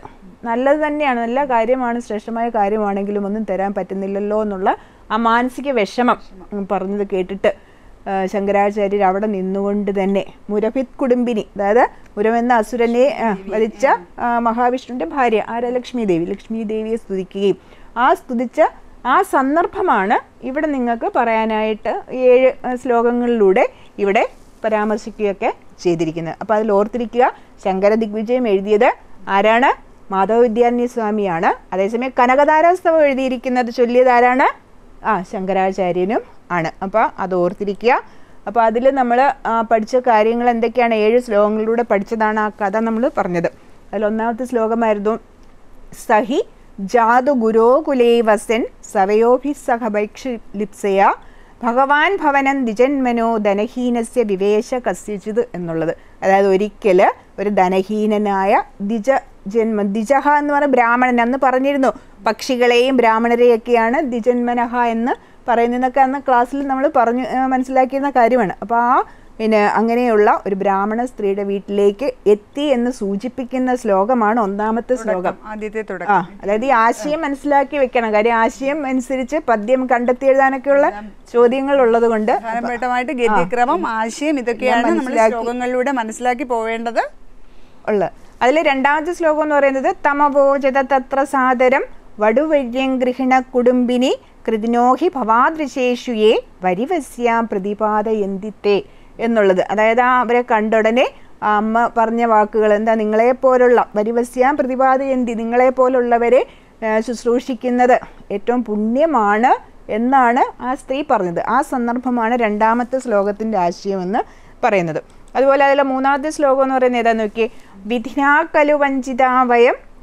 നല്ലത് തന്നെയാണ് നല്ല കാര്യമാണ് ശ്രേഷ്ഠമായ കാര്യമാണെങ്കിലും ഒന്നും തരാൻ പറ്റുന്നില്ലല്ലോ എന്നുള്ള ആ മാനസിക വിഷമം പറഞ്ഞത് കേട്ടിട്ട് ശങ്കരാചാര്യർ അവിടെ നിന്നുകൊണ്ട് തന്നെ മുരഭിത് കുടുംബിനി അതായത് മുരം എന്ന അസുരനെ വലിച്ച മഹാവിഷ്ണുവിൻ്റെ ഭാര്യ ആരലക്ഷ്മി ദേവി ലക്ഷ്മി ദേവിയെ സ്തുതിക്കുകയും ആ സ്തുതിച്ച ആ സന്ദർഭമാണ് ഇവിടെ നിങ്ങൾക്ക് പറയാനായിട്ട് ഏഴ് ശ്ലോകങ്ങളിലൂടെ ഇവിടെ പരാമർശിക്കുകയൊക്കെ ചെയ്തിരിക്കുന്നത് അപ്പോൾ അതിൽ ഓർത്തിരിക്കുക ശങ്കര ദിഗ്വിജയം എഴുതിയത് ആരാണ് മാധവ വിദ്യാന്യ സ്വാമിയാണ് അതേസമയം കനകതാരാസ്തവം എഴുതിയിരിക്കുന്നത് ആരാണ് ആ ശങ്കരാചാര്യനും ആണ് അപ്പോൾ അത് ഓർത്തിരിക്കുക അപ്പോൾ അതിൽ നമ്മൾ പഠിച്ച കാര്യങ്ങൾ എന്തൊക്കെയാണ് ഏഴ് ശ്ലോകങ്ങളിലൂടെ പഠിച്ചതാണ് ആ കഥ നമ്മൾ പറഞ്ഞത് അതിൽ ഒന്നാമത്തെ ശ്ലോകമായിരുന്നു സഹി ജാതു ഗുരോകുലേ വസൻ ലിപ്സയ ഭഗവാൻ ഭവനം ദ്വിജന്മനോ ധനഹീനസ്യ വിവേശ കസ്യജിത് എന്നുള്ളത് അതായത് ഒരിക്കൽ ഒരു ധനഹീനനായ ദ്വിജ ജന്മ ദ്വിജഹ എന്ന് പറഞ്ഞ ബ്രാഹ്മണൻ അന്ന് പറഞ്ഞിരുന്നു പക്ഷികളെയും ബ്രാഹ്മണരെയൊക്കെയാണ് ദ്വിജന്മനഹ എന്ന് പറയുന്നതൊക്കെ അന്ന് ക്ലാസ്സിൽ നമ്മൾ പറഞ്ഞു മനസ്സിലാക്കിയിരുന്ന കാര്യമാണ് അപ്പോൾ ആ പിന്നെ അങ്ങനെയുള്ള ഒരു ബ്രാഹ്മണ സ്ത്രീയുടെ വീട്ടിലേക്ക് എത്തി എന്ന് സൂചിപ്പിക്കുന്ന ശ്ലോകമാണ് ഒന്നാമത്തെ ശ്ലോകം ആദ്യത്തെ തുടക്കം ആ അതായത് ഈ ആശയം മനസ്സിലാക്കി വെക്കണം കാര്യം ആശയം അനുസരിച്ച് പദ്യം കണ്ടെത്തി എഴുതാനൊക്കെയുള്ള ചോദ്യങ്ങൾ ഉള്ളത് കൊണ്ട് ഗതിക്രമം ആശയം ഇതൊക്കെയാണ് ശ്ലോകങ്ങളിലൂടെ മനസ്സിലാക്കി പോവേണ്ടത് ഉള്ളത് അതിൽ രണ്ടാമത്തെ ശ്ലോകം എന്ന് പറയുന്നത് തമവോചത തത്ര സാദരം ഗൃഹിണ കുടുംബിനി കൃതിനോഹി ഭവാദൃശേഷുയെ വരിവസ്യാം പ്രതിപാദയന്തിത്തെ എന്നുള്ളത് അതായത് ആ അവരെ കണ്ടുടനെ അമ്മ പറഞ്ഞ വാക്കുകൾ എന്താ നിങ്ങളെപ്പോലുള്ള വരിവസ്യാം പ്രതിപാദയന്തി നിങ്ങളെപ്പോലുള്ളവരെ ശുശ്രൂഷിക്കുന്നത് ഏറ്റവും പുണ്യമാണ് എന്നാണ് ആ സ്ത്രീ പറഞ്ഞത് ആ സന്ദർഭമാണ് രണ്ടാമത്തെ ശ്ലോകത്തിൻ്റെ ആശയമെന്ന് പറയുന്നത് അതുപോലെ അതിലെ മൂന്നാമത്തെ ശ്ലോകം എന്ന് പറയുന്നത് ഏതാ നോക്കി വിധിനാ കലു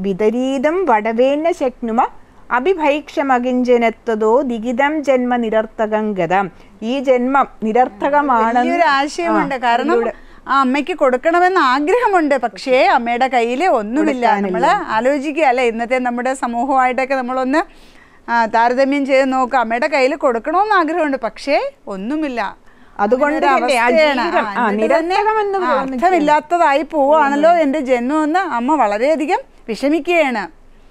വിതരീതം വടവേന ശക്നുമ അഭിഭൈക്ഷമകിഞ്ചനത്വതോ ദിഗിതം ജന്മ നിരർത്ഥകം ഗതം ഈ ജന്മം നിരർത്ഥകമാണ് ആശയമുണ്ട് കാരണം ആ അമ്മയ്ക്ക് കൊടുക്കണമെന്ന് ആഗ്രഹമുണ്ട് പക്ഷേ അമ്മയുടെ കയ്യിൽ ഒന്നുമില്ല നമ്മൾ ആലോചിക്കുക അല്ലെ ഇന്നത്തെ നമ്മുടെ സമൂഹമായിട്ടൊക്കെ നമ്മളൊന്ന് താരതമ്യം ചെയ്ത് നോക്കുക അമ്മയുടെ കയ്യിൽ കൊടുക്കണമെന്ന് ആഗ്രഹമുണ്ട് പക്ഷേ ഒന്നുമില്ല അതുകൊണ്ട് അർത്ഥമില്ലാത്തതായി പോവാണല്ലോ എൻ്റെ ജന്മമെന്ന് അമ്മ വളരെയധികം വിഷമിക്കുകയാണ്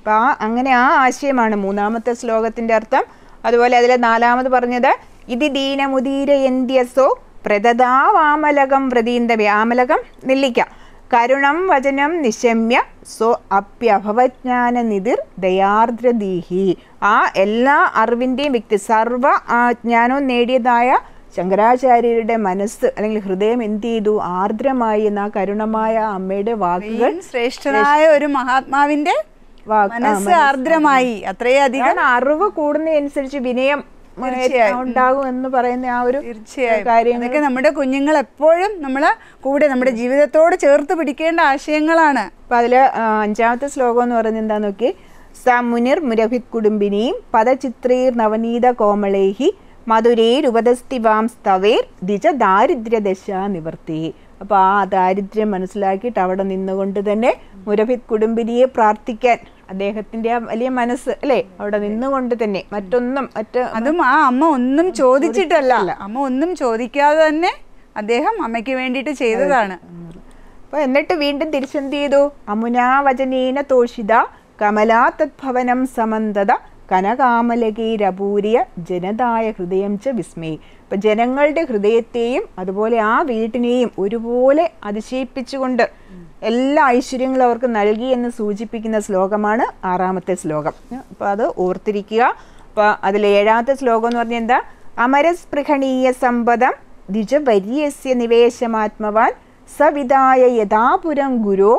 അപ്പം ആ അങ്ങനെ ആ ആശയമാണ് മൂന്നാമത്തെ ശ്ലോകത്തിൻ്റെ അർത്ഥം അതുപോലെ അതിൽ നാലാമത് പറഞ്ഞത് ഇതി ദീനമുദീര എന്ത്യസോ പ്രതതാവാമലകം വ്രതീന്തവ്യ ആമലകം നെല്ലിക്ക കരുണം വചനം നിശമ്യ സോ അപ്യഭവജ്ഞാന നിതിർ ദയാർദ്രദീഹി ആ എല്ലാ അറിവിൻ്റെയും വ്യക്തി സർവ ജ്ഞാനവും നേടിയതായ ശങ്കരാചാര്യരുടെ മനസ്സ് അല്ലെങ്കിൽ ഹൃദയം എന്ത് ചെയ്തു ആർദ്രമായി എന്ന കരുണമായ അമ്മയുടെ വാക്കുകൾ ശ്രേഷ്ഠനായ ഒരു മഹാത്മാവിന്റെ മനസ്സ് ആർദ്രമായി അത്രയധികം അറിവ് കൂടുന്നതനുസരിച്ച് വിനയം ഉണ്ടാകും പറയുന്ന ആ ഒരു തീർച്ചയായും ഇതൊക്കെ നമ്മുടെ കുഞ്ഞുങ്ങൾ എപ്പോഴും നമ്മള് കൂടെ നമ്മുടെ ജീവിതത്തോട് ചേർത്ത് പിടിക്കേണ്ട ആശയങ്ങളാണ് അപ്പൊ അതില് അഞ്ചാമത്തെ ശ്ലോകം എന്ന് പറയുന്നത് എന്താ നോക്കി സമുനിർ മുരഭിത് കുടുംബിനിയും പദചിത്രീർ നവനീത കോമളേഹി മധുരേർ മധുരേരുപതസ്തിവാം സ്തവേർ ദിജ ദാരിദ്ര്യ ദാരിദ്ര്യദശ നിവർത്തി അപ്പൊ ആ ദാരിദ്ര്യം മനസ്സിലാക്കിയിട്ട് അവിടെ നിന്നുകൊണ്ട് തന്നെ മുരഭിത് കുടുംബിനിയെ പ്രാർത്ഥിക്കാൻ അദ്ദേഹത്തിന്റെ ആ വലിയ മനസ്സ് അല്ലേ അവിടെ നിന്നുകൊണ്ട് തന്നെ മറ്റൊന്നും മറ്റ് അതും ആ അമ്മ ഒന്നും ചോദിച്ചിട്ടല്ല അമ്മ ഒന്നും ചോദിക്കാതെ തന്നെ അദ്ദേഹം അമ്മയ്ക്ക് വേണ്ടിയിട്ട് ചെയ്തതാണ് അപ്പൊ എന്നിട്ട് വീണ്ടും തിരിച്ചെന്ത് ചെയ്തു അമുനാ തോഷിത കമലാ തദ്ഭവനം സമന്തത കനകാമലകീരപൂരിയ ജനതായ ഹൃദയം ച വിസ്മയി അപ്പം ജനങ്ങളുടെ ഹൃദയത്തെയും അതുപോലെ ആ വീട്ടിനെയും ഒരുപോലെ അതിശയിപ്പിച്ചുകൊണ്ട് എല്ലാ ഐശ്വര്യങ്ങളും അവർക്ക് നൽകി എന്ന് സൂചിപ്പിക്കുന്ന ശ്ലോകമാണ് ആറാമത്തെ ശ്ലോകം അപ്പോൾ അത് ഓർത്തിരിക്കുക അപ്പോൾ അതിൽ ഏഴാമത്തെ ശ്ലോകം എന്ന് പറഞ്ഞാൽ എന്താ അമരസ്പൃഹണീയ സമ്പദം ദ്വിജവര്യസ്യ നിവേശമാത്മവാൻ സവിതായ യഥാപുരം ഗുരു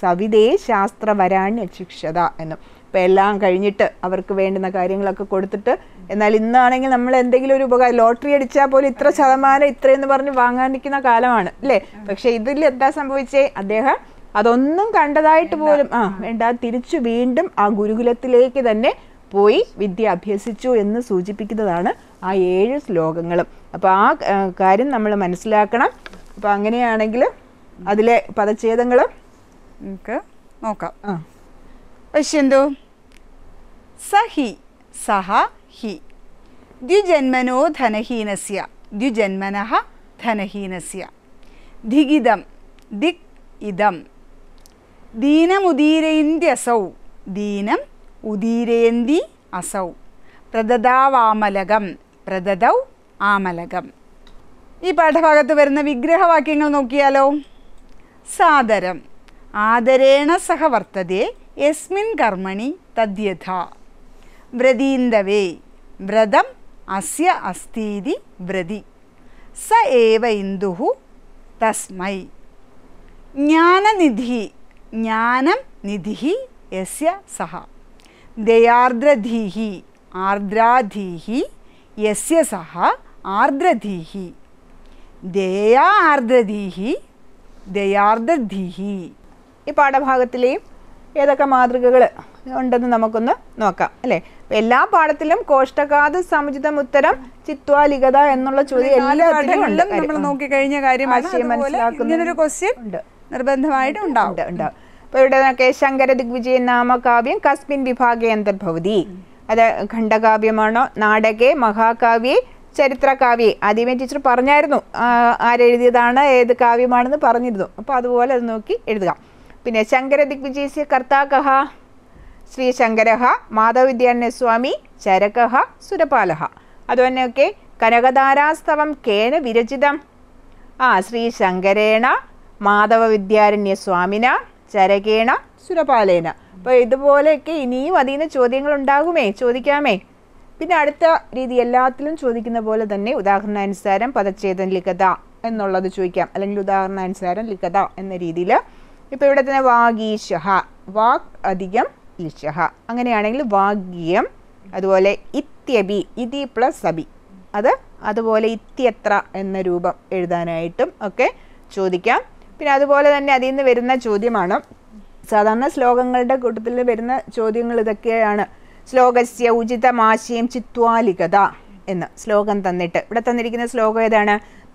സവിതേ ശാസ്ത്രവരാണ്യ ശിക്ഷത എന്നും അപ്പോൾ എല്ലാം കഴിഞ്ഞിട്ട് അവർക്ക് വേണ്ടുന്ന കാര്യങ്ങളൊക്കെ കൊടുത്തിട്ട് എന്നാൽ ഇന്നാണെങ്കിൽ നമ്മൾ എന്തെങ്കിലും ഒരു ഉപകാരം ലോട്ടറി അടിച്ചാൽ പോലും ഇത്ര ശതമാനം ഇത്രയെന്ന് പറഞ്ഞ് വാങ്ങാണ്ടിരിക്കുന്ന കാലമാണ് അല്ലേ പക്ഷേ ഇതിൽ എന്താ സംഭവിച്ചേ അദ്ദേഹം അതൊന്നും കണ്ടതായിട്ട് പോലും ആ വേണ്ട തിരിച്ചു വീണ്ടും ആ ഗുരുകുലത്തിലേക്ക് തന്നെ പോയി വിദ്യ അഭ്യസിച്ചു എന്ന് സൂചിപ്പിക്കുന്നതാണ് ആ ഏഴ് ശ്ലോകങ്ങളും അപ്പോൾ ആ കാര്യം നമ്മൾ മനസ്സിലാക്കണം അപ്പോൾ അങ്ങനെയാണെങ്കിൽ അതിലെ പദച്ഛേദങ്ങൾ നമുക്ക് നോക്കാം ആ പക്ഷെ എന്തോ സഹി സഹ ഹി ദ്വിജന്മനോ ധനഹീനസ്യ ദ്വിജന്മന ധനഹീനസ്യ ധിഗിതം ദിക് ഇതം ദീനമുദീരയന്ത്യസൗ ദീനം ഉദീരയന്തി അസൗ പ്രദതാവാമലകം പ്രദദൗ ആമലകം ഈ പാഠഭാഗത്ത് വരുന്ന വിഗ്രഹവാക്യങ്ങൾ നോക്കിയാലോ സാദരം ആദരേണ സഹ വർത്തതേ യസ്മിൻ കർമ്മണി തദ്യഥ വ്രതീന്ദവേ വ്രതം അസ്യ അസ്തീതി വ്രതി സ ഏവ ഇന്ദുഹു തസ്മൈ ജ്ഞാനനിധി ജ്ഞാനം നിധി യസ്യ സഹ ദയാർദ്രധീഹി ആർദ്രാധീഹി യസ്യ സഹ ആർദ്രധീഹി ദയാ ആർദ്രധീഹി ദയാർദ്രധീഹി ഈ പാഠഭാഗത്തിലെയും ഏതൊക്കെ മാതൃകകൾ ഉണ്ടെന്ന് നമുക്കൊന്ന് നോക്കാം അല്ലേ എല്ലാ പാഠത്തിലും കോഷ്ടകാത് സമുചിതം ഉത്തരം ചിത്വാലികത എന്നുള്ള ചോദ്യം എല്ലാത്തിലും നമ്മൾ നോക്കി കഴിഞ്ഞ കാര്യം മനസ്സിലാക്കുന്ന ക്വസ്റ്റ്യൻ നിർബന്ധമായിട്ട് ഉണ്ടാവും ഉണ്ടാവും അപ്പോൾ ഇവിടെ നോക്കിയ ശങ്കര ദിഗ്വിജയൻ നാമകാവ്യം കസ്മിൻ വിഭാഗേ അന്തർഭവതി അത് ഖണ്ഡകാവ്യമാണോ നാടകേ മഹാകാവ്യേ ചരിത്രകാവ്യേ ആദ്യമേ ടീച്ചർ പറഞ്ഞായിരുന്നു ആരെഴുതിയതാണ് ഏത് കാവ്യമാണെന്ന് പറഞ്ഞിരുന്നു അപ്പോൾ അതുപോലെ അത് നോക്കി എഴുതുക പിന്നെ ശങ്കര ദിഗ്വിജയസ്യ കർത്താകഹ ശ്രീശങ്കരഃ മാധവവിദ്യാരണ്യസ്വാമി ചരകഹ സുരപാലഹ അതുതന്നെയൊക്കെ കനകധാരാസ്തവം കേന വിരചിതം ആ ശ്രീശങ്കരേണ മാധവവിദ്യാരണ്യസ്വാമിന ചരകേണ സുരപാലേന അപ്പോൾ ഇതുപോലെയൊക്കെ ഇനിയും അതിൽ ചോദ്യങ്ങൾ ഉണ്ടാകുമേ ചോദിക്കാമേ പിന്നെ അടുത്ത രീതി എല്ലാത്തിലും ചോദിക്കുന്ന പോലെ തന്നെ ഉദാഹരണാനുസാരം പദച്ഛേദൻ ലിഖത എന്നുള്ളത് ചോദിക്കാം അല്ലെങ്കിൽ ഉദാഹരണാനുസാരം ലിഖത എന്ന രീതിയിൽ ഇപ്പോൾ ഇവിടെ തന്നെ വാഗീശ വാക് അധികം ഇഷഹ അങ്ങനെയാണെങ്കിൽ വാഗ്യം അതുപോലെ ഇത്യബി ഇതി പ്ലസ് അബി അത് അതുപോലെ ഇത്യത്ര എന്ന രൂപം എഴുതാനായിട്ടും ഒക്കെ ചോദിക്കാം പിന്നെ അതുപോലെ തന്നെ അതിൽ നിന്ന് വരുന്ന ചോദ്യമാണ് സാധാരണ ശ്ലോകങ്ങളുടെ കൂട്ടത്തിൽ വരുന്ന ചോദ്യങ്ങൾ ഇതൊക്കെയാണ് ശ്ലോകസ്യ ഉചിതമാശയം ചിത്വാലികത എന്ന് ശ്ലോകം തന്നിട്ട് ഇവിടെ തന്നിരിക്കുന്ന ശ്ലോകം ഏതാണ്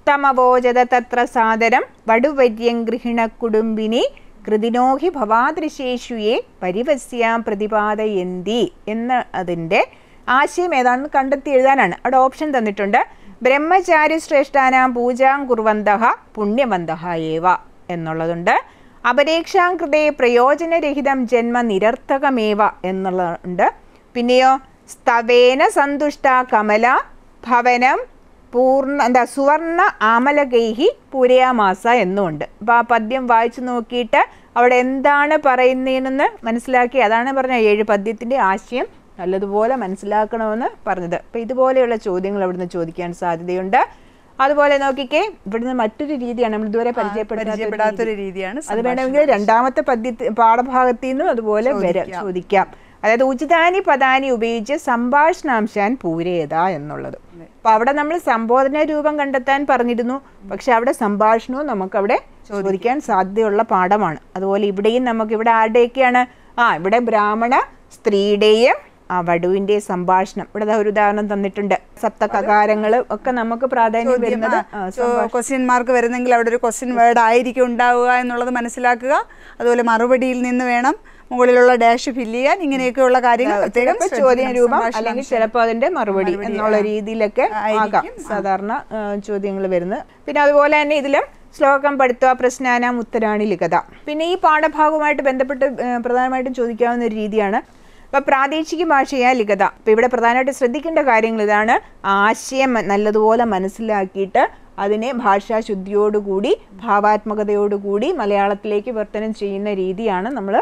തമവോചത തത്ര സാദരം വടുവര്യം ഗൃഹിണ കുടുംബിനി കൃതിനോഹി ഭവാദൃശേഷുയെ പരിവസ്യാം പ്രതിപാദയന്തി എന്ന അതിൻ്റെ ആശയം ഏതാണെന്ന് കണ്ടെത്തി എഴുതാനാണ് അവിടെ ഓപ്ഷൻ തന്നിട്ടുണ്ട് ബ്രഹ്മചാരി ശ്രേഷ്ഠാനാം പൂജാം കുർവന്തഹ പുണ്യവന്തഹ ഏവ എന്നുള്ളതുണ്ട് അപരീക്ഷാം പ്രയോജനരഹിതം ജന്മ നിരർത്ഥകമേവ എന്നുള്ളതുണ്ട് പിന്നെയോ സ്തവേന സന്തുഷ്ട കമല ഭവനം പൂർണ്ണ എന്താ സുവർണ ആമലഗൈഹി പൂരയാമാസ എന്നുമുണ്ട് അപ്പോൾ ആ പദ്യം വായിച്ചു നോക്കിയിട്ട് അവിടെ എന്താണ് പറയുന്നതെന്ന് മനസ്സിലാക്കി അതാണ് പറഞ്ഞ ഏഴ് പദ്യത്തിൻ്റെ ആശയം നല്ലതുപോലെ മനസ്സിലാക്കണമെന്ന് പറഞ്ഞത് അപ്പോൾ ഇതുപോലെയുള്ള ചോദ്യങ്ങൾ അവിടുന്ന് ചോദിക്കാൻ സാധ്യതയുണ്ട് അതുപോലെ നോക്കിക്കേ ഇവിടുന്ന് മറ്റൊരു രീതിയാണ് നമ്മൾ ഇതുവരെ പരിചയപ്പെടാത്ത രീതിയാണ് അത് വേണമെങ്കിൽ രണ്ടാമത്തെ പദ്യ പാഠഭാഗത്തു നിന്നും അതുപോലെ വരെ ചോദിക്കാം അതായത് ഉചിതാനി പദാനി ഉപയോഗിച്ച് സംഭാഷണാംശാൻ പൂരേത എന്നുള്ളത് അപ്പോൾ അവിടെ നമ്മൾ സംബോധന രൂപം കണ്ടെത്താൻ പറഞ്ഞിരുന്നു പക്ഷെ അവിടെ സംഭാഷണവും അവിടെ ചോദിക്കാൻ സാധ്യതയുള്ള പാഠമാണ് അതുപോലെ ഇവിടെയും നമുക്ക് ഇവിടെ ആരുടെയൊക്കെയാണ് ആ ഇവിടെ ബ്രാഹ്മണ സ്ത്രീയുടെയും ആ വടുവിന്റെ സംഭാഷണം ഇവിടെ ഒരു ഉദാഹരണം തന്നിട്ടുണ്ട് സപ്ത ഒക്കെ നമുക്ക് പ്രാധാന്യം വരുന്നത് ക്വസ്റ്റ്യൻ മാർക്ക് വരുന്നെങ്കിൽ അവിടെ ഒരു ക്വസ്റ്റ്യൻ വേർഡ് ആയിരിക്കും ഉണ്ടാവുക എന്നുള്ളത് മനസ്സിലാക്കുക അതുപോലെ മറുപടിയിൽ നിന്ന് വേണം മുകളിലുള്ള ഡാഷ് ഫില്ല് ചെയ്യാൻ ഇങ്ങനെയൊക്കെയുള്ള കാര്യങ്ങൾ പ്രത്യേകം ചോദ്യ രൂപം അല്ലെങ്കിൽ ചിലപ്പോൾ അതിന്റെ മറുപടി എന്നുള്ള രീതിയിലൊക്കെ ആകാം സാധാരണ ചോദ്യങ്ങൾ വരുന്നത് പിന്നെ അതുപോലെ തന്നെ ഇതിലും ശ്ലോകം പഠിത്തുക പ്രശ്നാനാം ഉത്തരാണി ലിഖത പിന്നെ ഈ പാഠഭാഗവുമായിട്ട് ബന്ധപ്പെട്ട് പ്രധാനമായിട്ടും ചോദിക്കാവുന്ന ഒരു രീതിയാണ് അപ്പോൾ പ്രാദേശിക ഭാഷയ ലിഖത അപ്പോൾ ഇവിടെ പ്രധാനമായിട്ട് ശ്രദ്ധിക്കേണ്ട കാര്യങ്ങൾ ഇതാണ് ആശയം നല്ലതുപോലെ മനസ്സിലാക്കിയിട്ട് അതിനെ ഭാഷാശുദ്ധിയോടുകൂടി ഭാവാത്മകതയോടുകൂടി മലയാളത്തിലേക്ക് വിവർത്തനം ചെയ്യുന്ന രീതിയാണ് നമ്മൾ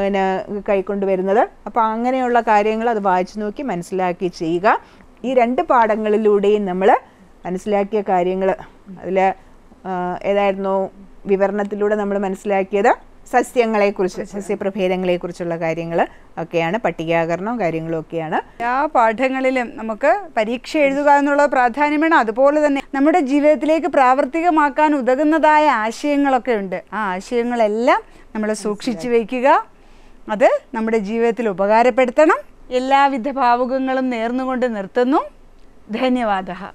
പിന്നെ കൈക്കൊണ്ട് വരുന്നത് അപ്പോൾ അങ്ങനെയുള്ള കാര്യങ്ങൾ അത് വായിച്ചു നോക്കി മനസ്സിലാക്കി ചെയ്യുക ഈ രണ്ട് പാഠങ്ങളിലൂടെയും നമ്മൾ മനസ്സിലാക്കിയ കാര്യങ്ങൾ അതിൽ ഏതായിരുന്നു വിവരണത്തിലൂടെ നമ്മൾ മനസ്സിലാക്കിയത് സസ്യങ്ങളെക്കുറിച്ച് സസ്യപ്രഭേദങ്ങളെക്കുറിച്ചുള്ള കാര്യങ്ങൾ ഒക്കെയാണ് പട്ടികാകരണവും കാര്യങ്ങളും ഒക്കെയാണ് എല്ലാ പാഠങ്ങളിലും നമുക്ക് പരീക്ഷ എഴുതുക എന്നുള്ള പ്രാധാന്യമാണ് അതുപോലെ തന്നെ നമ്മുടെ ജീവിതത്തിലേക്ക് പ്രാവർത്തികമാക്കാൻ ഉതകുന്നതായ ആശയങ്ങളൊക്കെ ഉണ്ട് ആ ആശയങ്ങളെല്ലാം നമ്മൾ സൂക്ഷിച്ചു വയ്ക്കുക അത് നമ്മുടെ ജീവിതത്തിൽ ഉപകാരപ്പെടുത്തണം എല്ലാവിധ ഭാവുകങ്ങളും നേർന്നുകൊണ്ട് നിർത്തുന്നു ധന്യവാദ